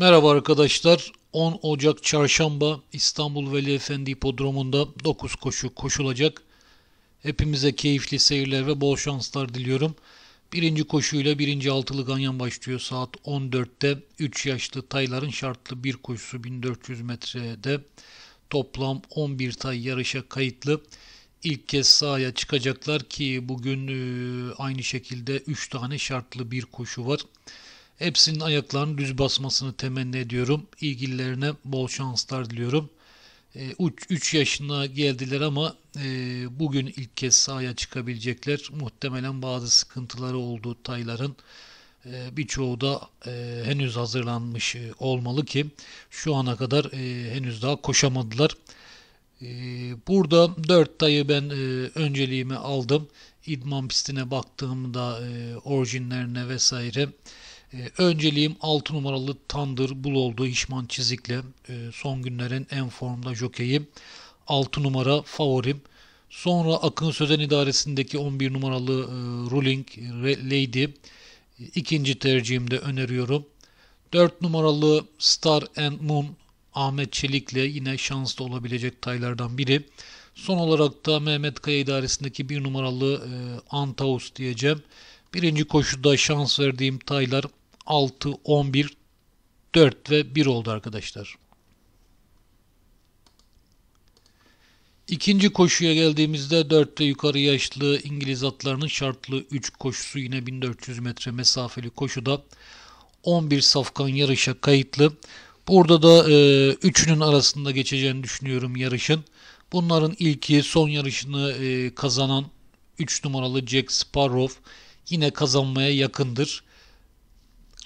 Merhaba arkadaşlar. 10 Ocak Çarşamba İstanbul Veli Efendi Hipodromu'nda 9 koşu koşulacak. Hepimize keyifli seyirler ve bol şanslar diliyorum. Birinci koşuyla birinci altılı ganyan başlıyor saat 14'te. 3 yaşlı tayların şartlı bir koşusu 1400 metrede. Toplam 11 tay yarışa kayıtlı. İlk kez sahaya çıkacaklar ki bugün e, aynı şekilde 3 tane şartlı bir koşu var. Hepsinin ayaklarını düz basmasını temenni ediyorum. İlgililerine bol şanslar diliyorum. 3 e, yaşına geldiler ama e, bugün ilk kez sahaya çıkabilecekler. Muhtemelen bazı sıkıntıları olduğu tayların e, birçoğu da henüz hazırlanmış olmalı ki şu ana kadar henüz daha koşamadılar. Burada 4 tayı ben önceliğime aldım. İdman pistine baktığımda orijinlerine vesaire ee, önceliğim 6 numaralı Tandır bul oldu Hişman Çizik'le. E, son günlerin en formda jokeyim. 6 numara favorim. Sonra Akın Sözen idaresindeki 11 numaralı e, Ruling e, Lady. ikinci tercihimde öneriyorum. 4 numaralı Star and Moon Ahmet Çelik'le yine şanslı olabilecek taylardan biri. Son olarak da Mehmet Kaya idaresindeki bir numaralı e, Antaus diyeceğim. Birinci koşuda şans verdiğim taylar 6, 11, 4 ve 1 oldu arkadaşlar. İkinci koşuya geldiğimizde 4 ve yukarı yaşlı İngiliz atlarının şartlı 3 koşusu yine 1400 metre mesafeli koşuda 11 safkan yarışa kayıtlı. Burada da e, üçünün arasında geçeceğini düşünüyorum yarışın. Bunların ilki son yarışını e, kazanan 3 numaralı Jack Sparrow yine kazanmaya yakındır.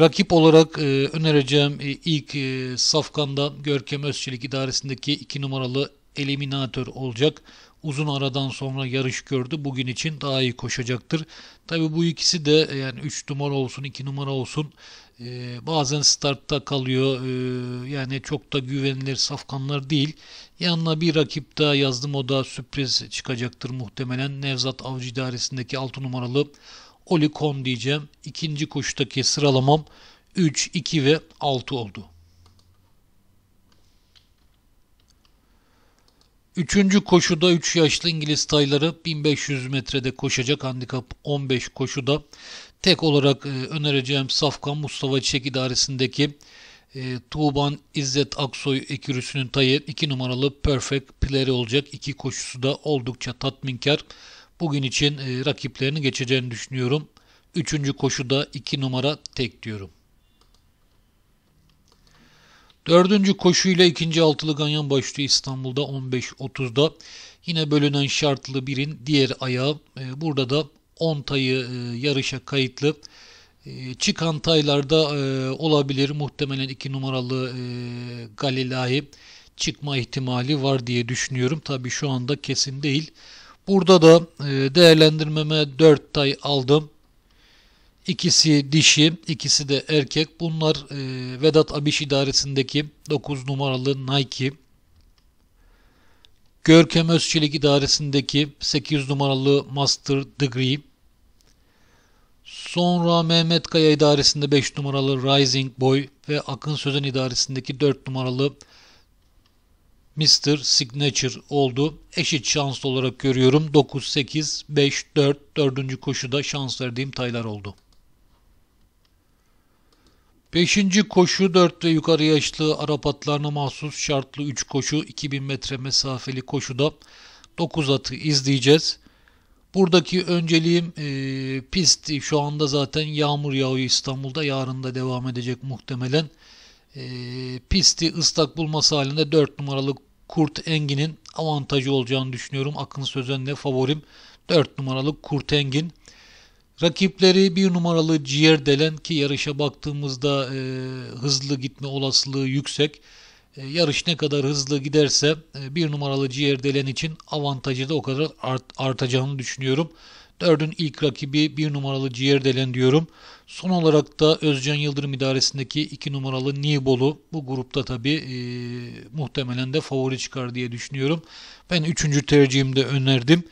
Rakip olarak e, önereceğim e, ilk e, safkanda Görkem Özçelik idaresindeki 2 numaralı eliminatör olacak. Uzun aradan sonra yarış gördü. Bugün için daha iyi koşacaktır. Tabi bu ikisi de e, yani 3 numara olsun 2 numara olsun e, bazen startta kalıyor. E, yani çok da güvenilir safkanlar değil. Yanına bir rakip daha yazdım. O da sürpriz çıkacaktır muhtemelen. Nevzat Avcı idaresindeki 6 numaralı polikon diyeceğim. İkinci koşudaki sıralamam 3, 2 ve 6 oldu. Üçüncü koşuda 3 yaşlı İngiliz tayları 1500 metrede koşacak handikap 15 koşuda. Tek olarak e, önereceğim Safkan Mustafa Çiçek idaresindeki e, Tuğban İzzet Aksoy ekürüsünün tayı 2 numaralı Perfect Player olacak. İki koşusu da oldukça tatminkar. Bugün için e, rakiplerini geçeceğini düşünüyorum. Üçüncü koşuda iki numara tek diyorum. Dördüncü koşuyla ikinci altılı ganyan başlıyor İstanbul'da 15.30'da. Yine bölünen şartlı birin diğer ayağı. E, burada da 10 tayı e, yarışa kayıtlı. E, çıkan taylarda olabilir. Muhtemelen iki numaralı e, Galilahi çıkma ihtimali var diye düşünüyorum. Tabi şu anda kesin değil. Burada da e, değerlendirmeme 4 tay aldım. İkisi dişi, ikisi de erkek. Bunlar e, Vedat Abiş idaresindeki 9 numaralı Nike. Görkem Özçelik idaresindeki 8 numaralı Master Degree. Sonra Mehmet Kaya idaresinde 5 numaralı Rising Boy ve Akın Sözen idaresindeki 4 numaralı Mr. Signature oldu. Eşit şanslı olarak görüyorum. 9, 8, 5, 4, 4. koşuda şans verdiğim taylar oldu. 5. koşu 4 ve yukarı yaşlı Arap atlarına mahsus şartlı 3 koşu 2000 metre mesafeli koşuda 9 atı izleyeceğiz. Buradaki önceliğim e, pisti şu anda zaten yağmur yağıyor İstanbul'da yarın da devam edecek muhtemelen. E, pisti ıslak bulması halinde 4 numaralı Kurt Engin'in avantajı olacağını düşünüyorum. Akın Sözen favorim 4 numaralı Kurt Engin. Rakipleri bir numaralı Ciğer Delen ki yarışa baktığımızda e, hızlı gitme olasılığı yüksek. E, yarış ne kadar hızlı giderse e, bir numaralı Ciğer Delen için avantajı da o kadar art, artacağını düşünüyorum. Dördün ilk rakibi bir numaralı Ciğer Delen diyorum. Son olarak da Özcan Yıldırım idaresindeki iki numaralı Nibolu. Bu grupta tabi e, muhtemelen de favori çıkar diye düşünüyorum. Ben üçüncü tercihimde önerdim.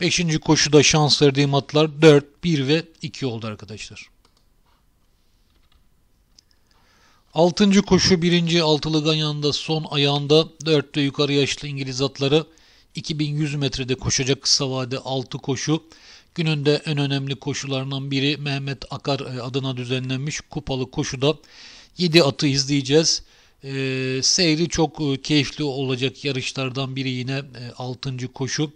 Beşinci koşuda şans verdiğim atlar 4, 1 ve 2 oldu arkadaşlar. Altıncı koşu birinci altılı ganyanında son ayağında 4 ve yukarı yaşlı İngiliz atları 2100 metrede koşacak kısa vade 6 koşu. Gününde en önemli koşularından biri Mehmet Akar e, adına düzenlenmiş kupalı koşuda 7 atı izleyeceğiz. E, seyri çok e, keyifli olacak yarışlardan biri yine e, 6. koşu.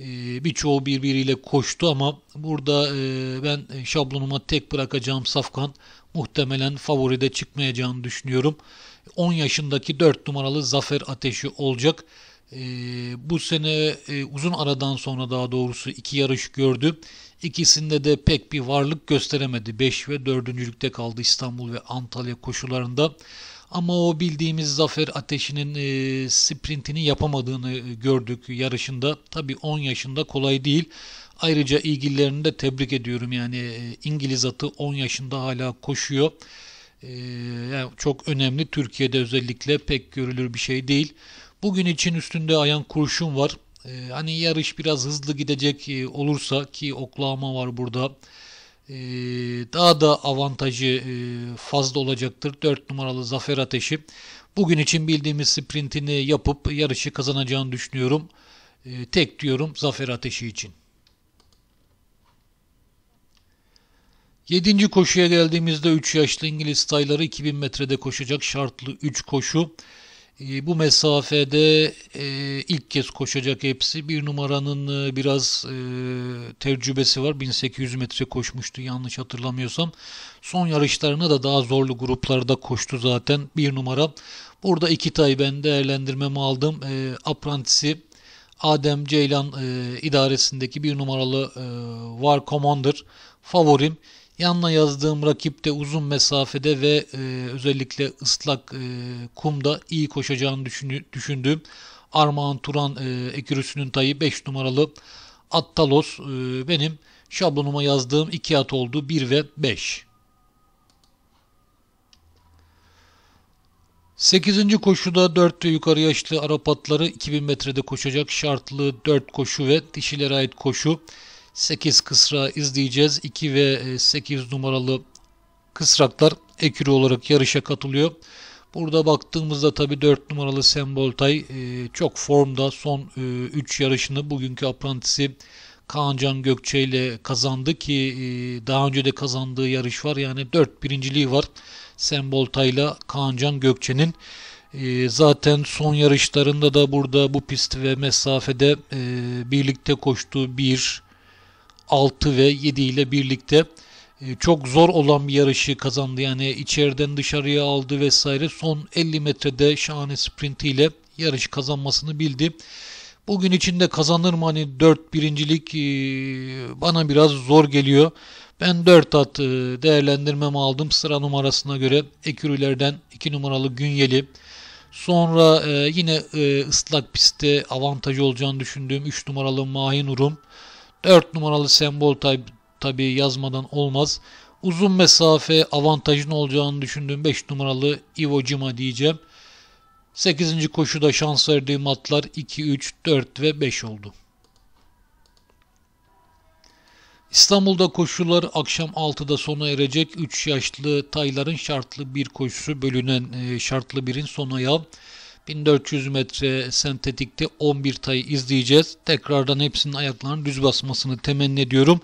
E, birçoğu birbiriyle koştu ama burada e, ben e, şablonuma tek bırakacağım Safkan muhtemelen favoride çıkmayacağını düşünüyorum. 10 yaşındaki 4 numaralı Zafer Ateşi olacak. E, bu sene e, uzun aradan sonra daha doğrusu iki yarış gördü. İkisinde de pek bir varlık gösteremedi. 5 ve 4. lükte kaldı İstanbul ve Antalya koşularında. Ama o bildiğimiz Zafer Ateşi'nin e, sprintini yapamadığını e, gördük yarışında. Tabii 10 yaşında kolay değil. Ayrıca ilgilerini de tebrik ediyorum. Yani e, İngiliz atı 10 yaşında hala koşuyor. E, yani çok önemli. Türkiye'de özellikle pek görülür bir şey değil. Bugün için üstünde ayan kurşun var. Ee, hani yarış biraz hızlı gidecek e, olursa ki oklama var burada. Ee, daha da avantajı e, fazla olacaktır. 4 numaralı Zafer Ateşi. Bugün için bildiğimiz sprintini yapıp yarışı kazanacağını düşünüyorum. Ee, tek diyorum Zafer Ateşi için. Yedinci koşuya geldiğimizde 3 yaşlı İngiliz tayları 2000 metrede koşacak şartlı 3 koşu. Ee, bu mesafede e, ilk kez koşacak hepsi. Bir numaranın e, biraz e, tecrübesi var. 1800 metre koşmuştu yanlış hatırlamıyorsam. Son yarışlarına da daha zorlu gruplarda koştu zaten bir numara. Burada iki tay ben değerlendirmemi aldım. Aprantisi Adem Ceylan idaresindeki bir numaralı var Commander favorim. Yanına yazdığım rakip de uzun mesafede ve e, özellikle ıslak e, kumda iyi koşacağını düşünü, düşündüğüm Armağan Turan e, ekürüsünün tayı 5 numaralı Attalos e, benim şablonuma yazdığım iki at oldu 1 ve 5. 8. koşuda 4 ve yukarı yaşlı Arap atları 2000 metrede koşacak şartlı 4 koşu ve dişilere ait koşu 8 kısra izleyeceğiz. 2 ve 8 e, numaralı kısraklar ekürü olarak yarışa katılıyor. Burada baktığımızda tabi 4 numaralı Semboltay e, çok formda son 3 e, yarışını bugünkü aprantisi Kaancan Gökçe ile kazandı ki daha önce de kazandığı yarış var. Yani 4 birinciliği var Sembolta ile Kaancan Gökçe'nin. Zaten son yarışlarında da burada bu pist ve mesafede birlikte koştuğu 1, 6 ve 7 ile birlikte e, çok zor olan bir yarışı kazandı. Yani içeriden dışarıya aldı vesaire. Son 50 metrede şahane sprintiyle yarış kazanmasını bildi. Bugün içinde kazanır mı hani 4 birincilik e, bana biraz zor geliyor. Ben 4 at e, değerlendirmem aldım sıra numarasına göre. Ekürülerden 2 numaralı Günyeli. Sonra yine ıslak pistte avantajı olacağını düşündüğüm 3 numaralı Mahinurum. Urum. 4 numaralı sembol tab tabi yazmadan olmaz. Uzun mesafe avantajın olacağını düşündüğüm 5 numaralı Iwo Jima diyeceğim. 8. koşuda şans verdiğim atlar 2, 3, 4 ve 5 oldu. İstanbul'da koşular akşam 6'da sona erecek. 3 yaşlı tayların şartlı bir koşusu bölünen e, şartlı birin son ayağı. 1400 metre sentetikte 11 tayı izleyeceğiz. Tekrardan hepsinin ayaklarının düz basmasını temenni ediyorum.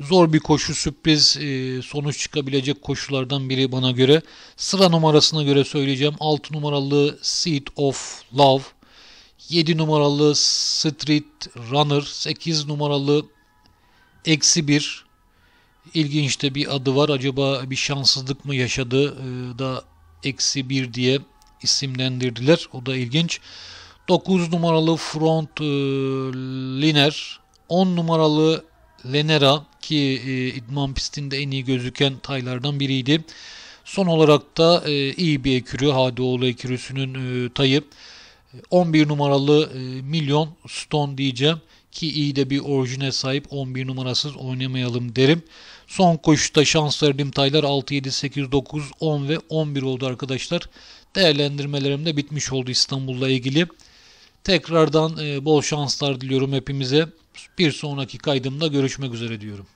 Zor bir koşu sürpriz e, sonuç çıkabilecek koşulardan biri bana göre. Sıra numarasına göre söyleyeceğim. 6 numaralı Seat of Love. 7 numaralı Street Runner. 8 numaralı Eksi 1. İlginç de bir adı var. Acaba bir şanssızlık mı yaşadı e, da eksi 1 diye isimlendirdiler. O da ilginç. 9 numaralı Front e, Liner, 10 numaralı Lenera ki e, idman pistinde en iyi gözüken taylardan biriydi. Son olarak da e, iyi e bir ekürü Hadioğlu ekürüsünün e, tayı. 11 e, numaralı e, Milyon Stone diyeceğim ki iyi de bir orijine sahip 11 numarasız oynamayalım derim. Son koşuda şans limtaylar 6, 7, 8, 9, 10 ve 11 oldu arkadaşlar. Değerlendirmelerim de bitmiş oldu İstanbul'la ilgili. Tekrardan e, bol şanslar diliyorum hepimize. Bir sonraki kaydımda görüşmek üzere diyorum.